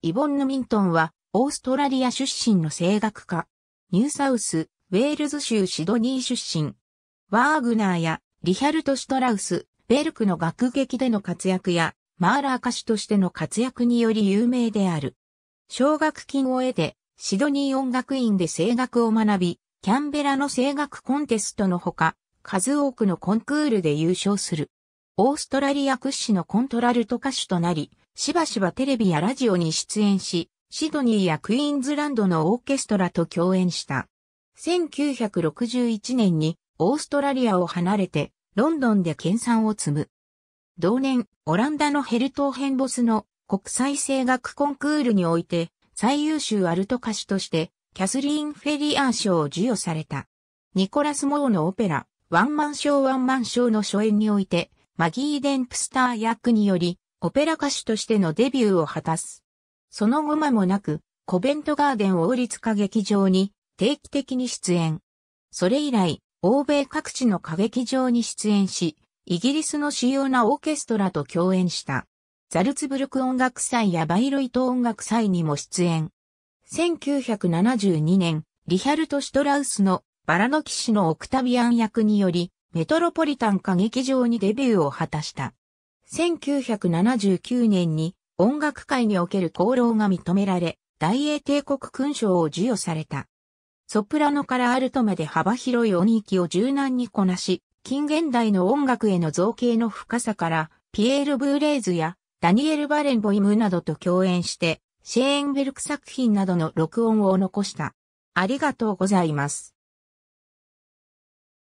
イボンヌ・ミントンは、オーストラリア出身の声楽家。ニューサウス、ウェールズ州シドニー出身。ワーグナーやリヒャルト・シュトラウス、ベルクの楽劇での活躍や、マーラー歌手としての活躍により有名である。奨学金を得て、シドニー音楽院で声楽を学び、キャンベラの声楽コンテストのほか、数多くのコンクールで優勝する。オーストラリア屈指のコントラルト歌手となり、しばしばテレビやラジオに出演し、シドニーやクイーンズランドのオーケストラと共演した。1961年にオーストラリアを離れてロンドンで研鑽を積む。同年、オランダのヘルトーヘンボスの国際声楽コンクールにおいて最優秀アルト歌手としてキャスリーン・フェリアー賞を授与された。ニコラス・モーのオペラ、ワンマン賞ワンマン賞の初演においてマギー・デンプスター役により、オペラ歌手としてのデビューを果たす。その後間もなく、コベントガーデン王立歌劇場に定期的に出演。それ以来、欧米各地の歌劇場に出演し、イギリスの主要なオーケストラと共演した。ザルツブルク音楽祭やバイロイト音楽祭にも出演。1972年、リヒャルト・シュトラウスのバラの騎士のオクタビアン役により、メトロポリタン歌劇場にデビューを果たした。1979年に音楽界における功労が認められ、大英帝国勲章を授与された。ソプラノからアルトまで幅広い音域を柔軟にこなし、近現代の音楽への造形の深さから、ピエール・ブーレーズやダニエル・バレンボイムなどと共演して、シェーンベルク作品などの録音を残した。ありがとうございます。